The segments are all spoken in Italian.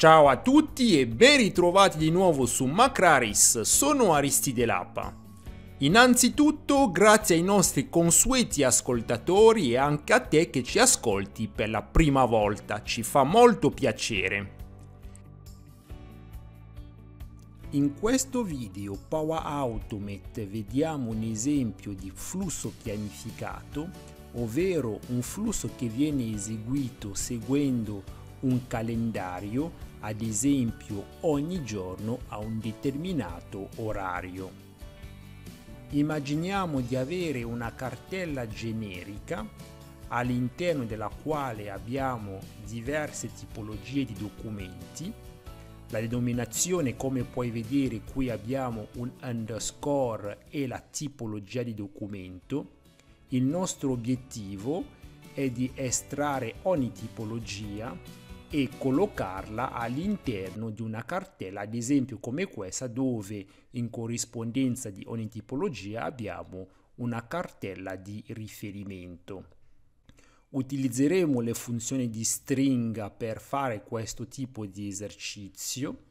Ciao a tutti e ben ritrovati di nuovo su Macraris, sono Aristide Lappa. Innanzitutto grazie ai nostri consueti ascoltatori e anche a te che ci ascolti per la prima volta, ci fa molto piacere. In questo video Power Automate vediamo un esempio di flusso pianificato, ovvero un flusso che viene eseguito seguendo un calendario, ad esempio ogni giorno a un determinato orario. Immaginiamo di avere una cartella generica all'interno della quale abbiamo diverse tipologie di documenti. La denominazione, come puoi vedere, qui abbiamo un underscore e la tipologia di documento. Il nostro obiettivo è di estrarre ogni tipologia e collocarla all'interno di una cartella, ad esempio come questa, dove in corrispondenza di ogni tipologia abbiamo una cartella di riferimento. Utilizzeremo le funzioni di stringa per fare questo tipo di esercizio.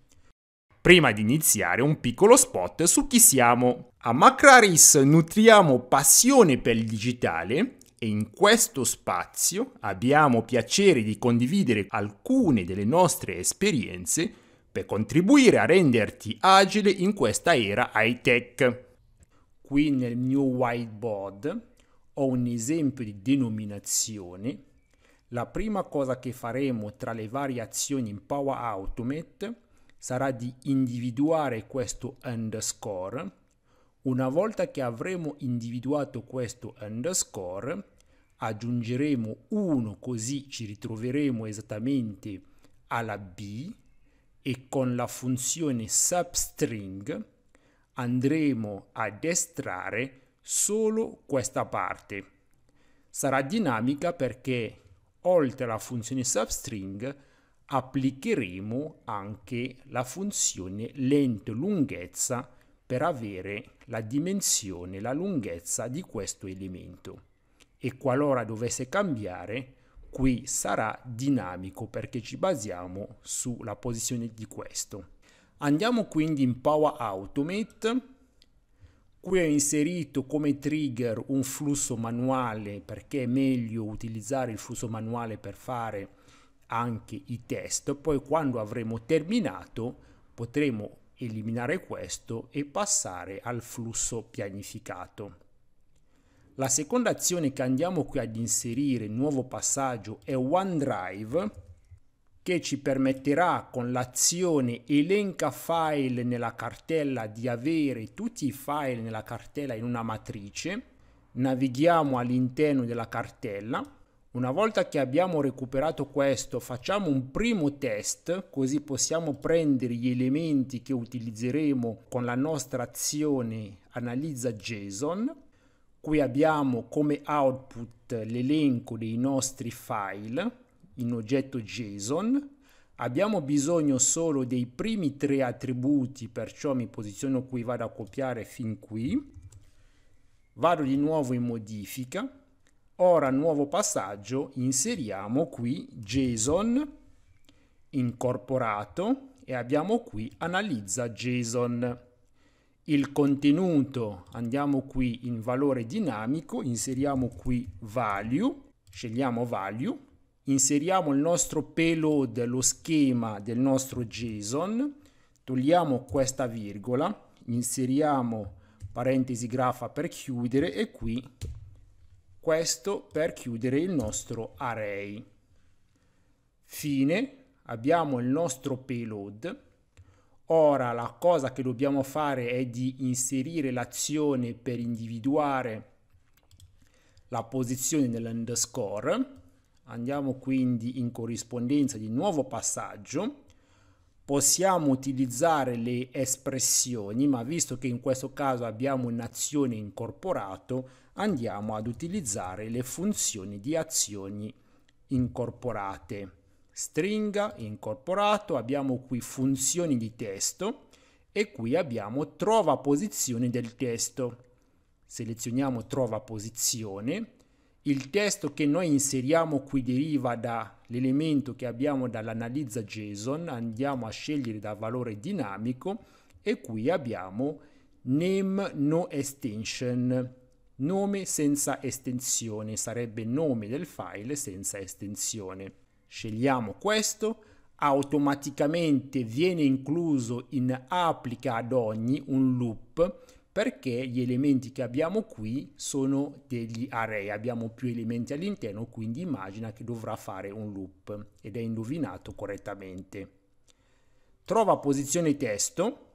Prima di iniziare un piccolo spot su chi siamo. A Macraris nutriamo passione per il digitale e in questo spazio abbiamo piacere di condividere alcune delle nostre esperienze per contribuire a renderti agile in questa era high tech. Qui nel mio whiteboard ho un esempio di denominazione. La prima cosa che faremo tra le varie azioni in Power Automate sarà di individuare questo underscore una volta che avremo individuato questo underscore, aggiungeremo 1 così ci ritroveremo esattamente alla B e con la funzione substring andremo ad estrarre solo questa parte. Sarà dinamica perché oltre alla funzione substring applicheremo anche la funzione lento lunghezza per avere la dimensione, la lunghezza di questo elemento e qualora dovesse cambiare qui sarà dinamico perché ci basiamo sulla posizione di questo. Andiamo quindi in Power Automate. Qui ho inserito come trigger un flusso manuale perché è meglio utilizzare il flusso manuale per fare anche i test. Poi quando avremo terminato potremo eliminare questo e passare al flusso pianificato. La seconda azione che andiamo qui ad inserire, nuovo passaggio, è OneDrive che ci permetterà con l'azione elenca file nella cartella di avere tutti i file nella cartella in una matrice. Navighiamo all'interno della cartella una volta che abbiamo recuperato questo, facciamo un primo test, così possiamo prendere gli elementi che utilizzeremo con la nostra azione analizza JSON. Qui abbiamo come output l'elenco dei nostri file in oggetto JSON. Abbiamo bisogno solo dei primi tre attributi, perciò mi posiziono qui, vado a copiare fin qui. Vado di nuovo in modifica, Ora nuovo passaggio, inseriamo qui JSON incorporato e abbiamo qui analizza JSON. Il contenuto, andiamo qui in valore dinamico, inseriamo qui value, scegliamo value, inseriamo il nostro payload, lo schema del nostro JSON, togliamo questa virgola, inseriamo parentesi graffa per chiudere e qui questo per chiudere il nostro array. Fine, abbiamo il nostro payload. Ora la cosa che dobbiamo fare è di inserire l'azione per individuare la posizione nell'underscore. Andiamo quindi in corrispondenza di nuovo passaggio possiamo utilizzare le espressioni, ma visto che in questo caso abbiamo un'azione incorporato, andiamo ad utilizzare le funzioni di azioni incorporate. Stringa, incorporato, abbiamo qui funzioni di testo e qui abbiamo trova posizione del testo. Selezioniamo trova posizione il testo che noi inseriamo qui deriva dall'elemento che abbiamo dall'analizza JSON, andiamo a scegliere dal valore dinamico e qui abbiamo name no extension, nome senza estensione, sarebbe nome del file senza estensione. Scegliamo questo, automaticamente viene incluso in applica ad ogni un loop perché gli elementi che abbiamo qui sono degli array, abbiamo più elementi all'interno, quindi immagina che dovrà fare un loop ed è indovinato correttamente. Trova posizione testo,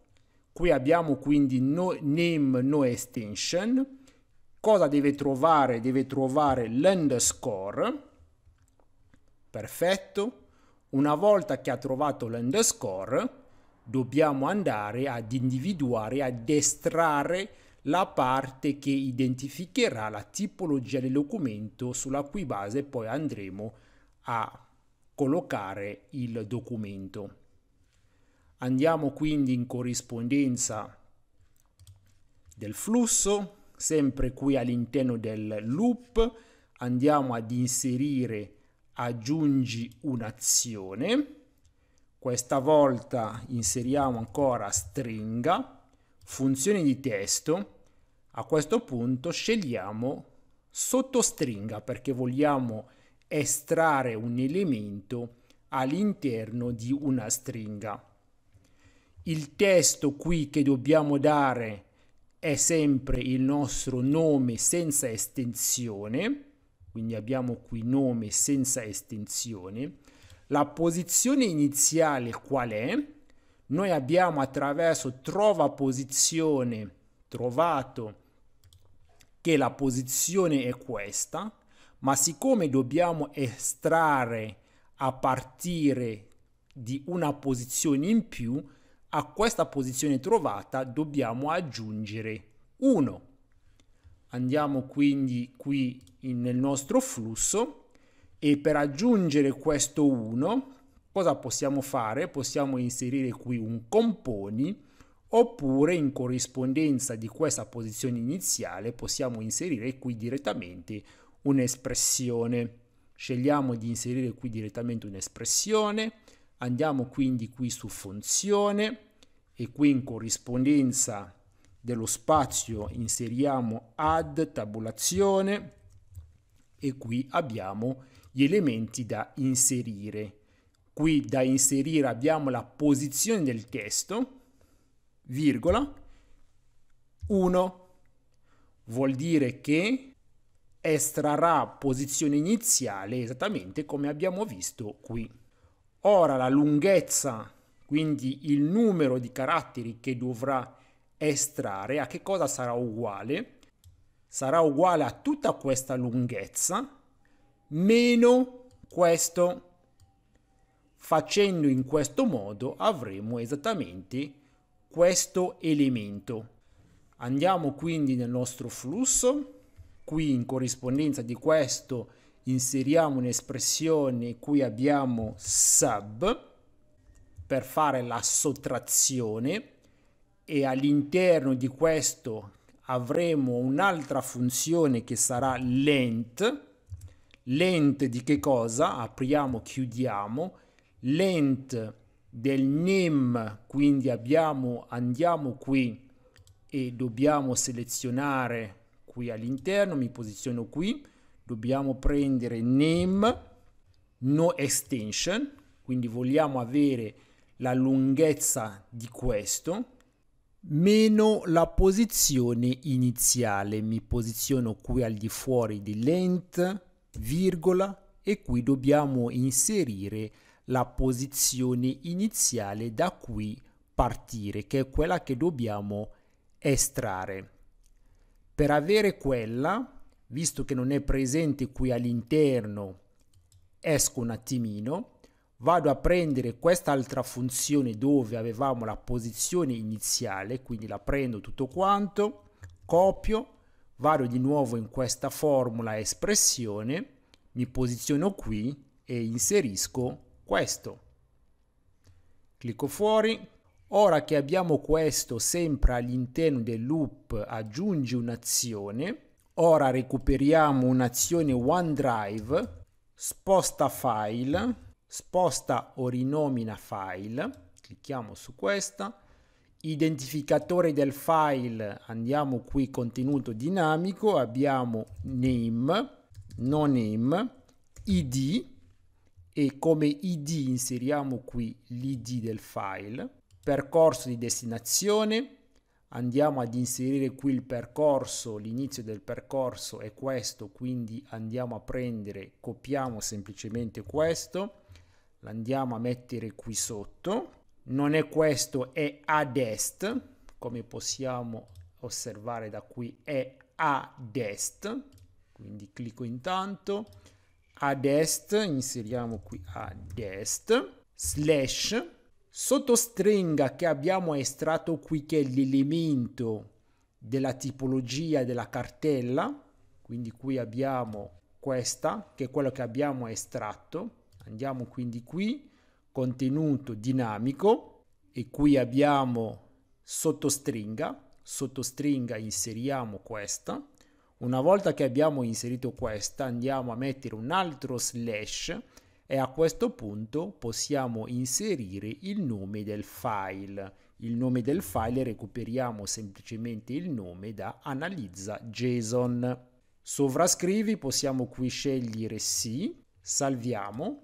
qui abbiamo quindi no, name no extension, cosa deve trovare? Deve trovare l'underscore, perfetto, una volta che ha trovato l'underscore dobbiamo andare ad individuare, ad estrarre la parte che identificherà la tipologia del documento sulla cui base poi andremo a collocare il documento. Andiamo quindi in corrispondenza del flusso, sempre qui all'interno del loop andiamo ad inserire aggiungi un'azione questa volta inseriamo ancora stringa, funzione di testo. A questo punto scegliamo sottostringa perché vogliamo estrarre un elemento all'interno di una stringa. Il testo qui che dobbiamo dare è sempre il nostro nome senza estensione, quindi abbiamo qui nome senza estensione la posizione iniziale qual è? Noi abbiamo attraverso trova posizione trovato che la posizione è questa, ma siccome dobbiamo estrarre a partire di una posizione in più, a questa posizione trovata dobbiamo aggiungere 1. Andiamo quindi qui in, nel nostro flusso e per aggiungere questo 1 cosa possiamo fare? Possiamo inserire qui un componi oppure in corrispondenza di questa posizione iniziale possiamo inserire qui direttamente un'espressione. Scegliamo di inserire qui direttamente un'espressione, andiamo quindi qui su funzione e qui in corrispondenza dello spazio inseriamo add tabulazione e qui abbiamo il gli elementi da inserire. Qui da inserire abbiamo la posizione del testo, virgola, 1 vuol dire che estrarrà posizione iniziale esattamente come abbiamo visto qui. Ora la lunghezza, quindi il numero di caratteri che dovrà estrarre, a che cosa sarà uguale? Sarà uguale a tutta questa lunghezza meno questo. Facendo in questo modo avremo esattamente questo elemento. Andiamo quindi nel nostro flusso, qui in corrispondenza di questo inseriamo un'espressione qui abbiamo sub per fare la sottrazione e all'interno di questo avremo un'altra funzione che sarà length length di che cosa? Apriamo, chiudiamo, length del name, quindi abbiamo, andiamo qui e dobbiamo selezionare qui all'interno, mi posiziono qui, dobbiamo prendere name, no extension, quindi vogliamo avere la lunghezza di questo, meno la posizione iniziale, mi posiziono qui al di fuori di length, virgola e qui dobbiamo inserire la posizione iniziale da cui partire, che è quella che dobbiamo estrarre. Per avere quella, visto che non è presente qui all'interno, esco un attimino, vado a prendere quest'altra funzione dove avevamo la posizione iniziale, quindi la prendo tutto quanto, copio, vado di nuovo in questa formula espressione, mi posiziono qui e inserisco questo. Clicco fuori. Ora che abbiamo questo sempre all'interno del loop aggiungi un'azione. Ora recuperiamo un'azione OneDrive, sposta file, sposta o rinomina file, clicchiamo su questa, identificatore del file andiamo qui contenuto dinamico abbiamo name no name id e come id inseriamo qui l'id del file percorso di destinazione andiamo ad inserire qui il percorso l'inizio del percorso è questo quindi andiamo a prendere copiamo semplicemente questo l'andiamo a mettere qui sotto non è questo, è ad est, come possiamo osservare da qui, è ad est, quindi clicco intanto, ad est, inseriamo qui ad est, slash, sottostringa che abbiamo estratto qui che è l'elemento della tipologia della cartella, quindi qui abbiamo questa, che è quello che abbiamo estratto, andiamo quindi qui, contenuto dinamico e qui abbiamo sottostringa, sottostringa inseriamo questa, una volta che abbiamo inserito questa andiamo a mettere un altro slash e a questo punto possiamo inserire il nome del file. Il nome del file recuperiamo semplicemente il nome da analizza JSON. Sovrascrivi possiamo qui scegliere sì, salviamo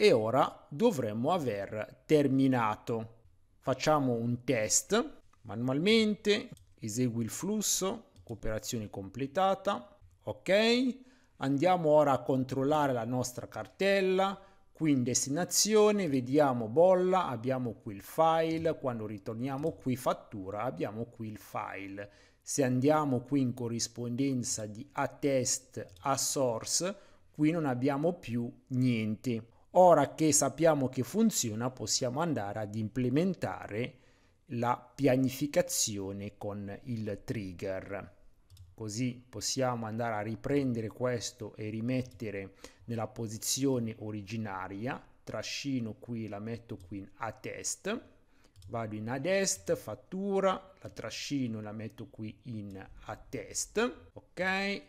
e ora dovremmo aver terminato. Facciamo un test manualmente, esegui il flusso, operazione completata, ok? Andiamo ora a controllare la nostra cartella, qui in destinazione, vediamo bolla, abbiamo qui il file, quando ritorniamo qui fattura abbiamo qui il file. Se andiamo qui in corrispondenza di a test a source, qui non abbiamo più niente. Ora che sappiamo che funziona, possiamo andare ad implementare la pianificazione con il trigger. Così possiamo andare a riprendere questo e rimettere nella posizione originaria. Trascino qui, la metto qui a test. Vado in ad est, fattura, la trascino, la metto qui in a test, ok?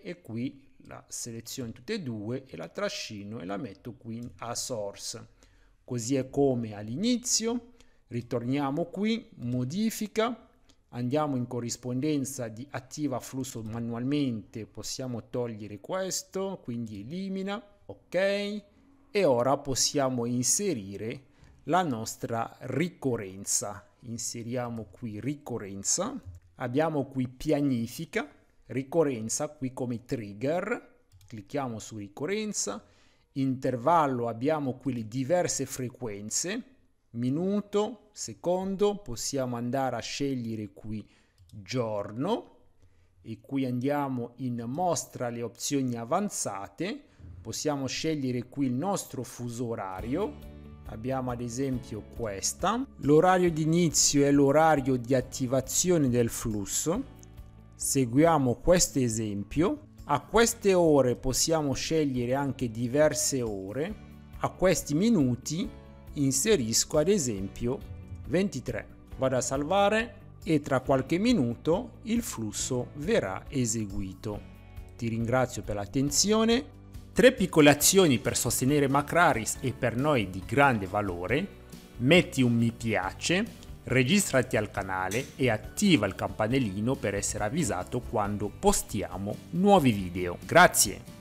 E qui la seleziono tutte e due e la trascino e la metto qui a source. Così è come all'inizio, ritorniamo qui, modifica, andiamo in corrispondenza di attiva flusso manualmente, possiamo togliere questo, quindi elimina, ok, e ora possiamo inserire la nostra ricorrenza. Inseriamo qui ricorrenza, abbiamo qui pianifica, ricorrenza, qui come trigger, clicchiamo su ricorrenza, intervallo abbiamo qui le diverse frequenze, minuto, secondo, possiamo andare a scegliere qui giorno e qui andiamo in mostra le opzioni avanzate, possiamo scegliere qui il nostro fuso orario, abbiamo ad esempio questa, l'orario di inizio è l'orario di attivazione del flusso, seguiamo questo esempio. A queste ore possiamo scegliere anche diverse ore. A questi minuti inserisco ad esempio 23. Vado a salvare e tra qualche minuto il flusso verrà eseguito. Ti ringrazio per l'attenzione. Tre piccole azioni per sostenere Macraris e per noi di grande valore. Metti un mi piace registrati al canale e attiva il campanellino per essere avvisato quando postiamo nuovi video. Grazie!